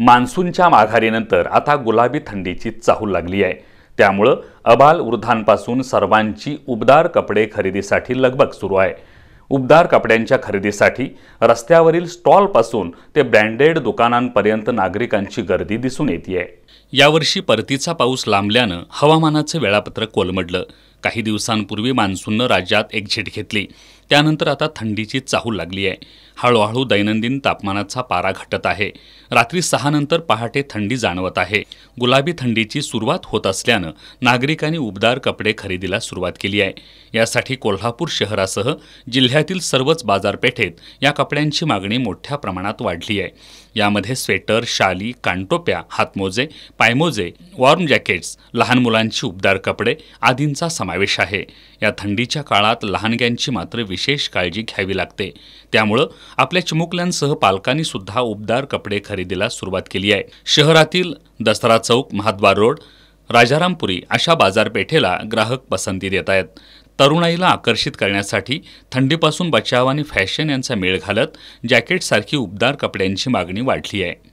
मान्सूनच्या माघारीनंतर आता गुलाबी थंडीची चाहूल लागली आहे त्यामुळं अबाल वृद्धांपासून सर्वांची उबदार कपडे खरेदीसाठी लगबग सुरू आहे उबदार कपड्यांच्या खरेदीसाठी रस्त्यावरील स्टॉलपासून ते ब्रँडेड दुकानांपर्यंत नागरिकांची गर्दी दिसून येते यावर्षी परतीचा पाऊस लांबल्यानं हवामानाचं वेळापत्रक कोलमडलं काही दिवसांपूर्वी मान्सूननं राज्यात एक झेट घेतली त्यानंतर आता थंडीची चाहूल लागली आहे हळूहळू दैनंदिन तापमानाचा पारा घटत आहे रात्री सहानंतर पहाटे थंडी जाणवत आहे गुलाबी थंडीची सुरुवात होत असल्यानं नागरिकांनी उबदार कपडे खरेदीला सुरुवात केली आहे यासाठी कोल्हापूर शहरासह जिल्ह्यातील सर्वच बाजारपेठेत या कपड्यांची मागणी मोठ्या प्रमाणात वाढली आहे यामध्ये स्वेटर शाली कानटोप्या हातमोजे पायमोजे वॉर्म जॅकेट्स लहान मुलांची उबदार कपडे आदींचा समावेश समावेश आहे या थंडीच्या काळात लहानग्यांची मात्र विशेष काळजी घ्यावी लागते त्यामुळं आपल्या चिमुकल्यांसह पालकांनी सुद्धा उबदार कपडे खरेदीला सुरुवात केली आहे शहरातील दसरा चौक महाद्वार रोड राजारामपुरी अशा बाजारपेठेला ग्राहक पसंती देत आहेत तरुणाईला आकर्षित करण्यासाठी थंडीपासून बचाव आणि फॅशन यांचा मेळ घालत जॅकेटसारखी उबदार कपड्यांची मागणी वाढली आहे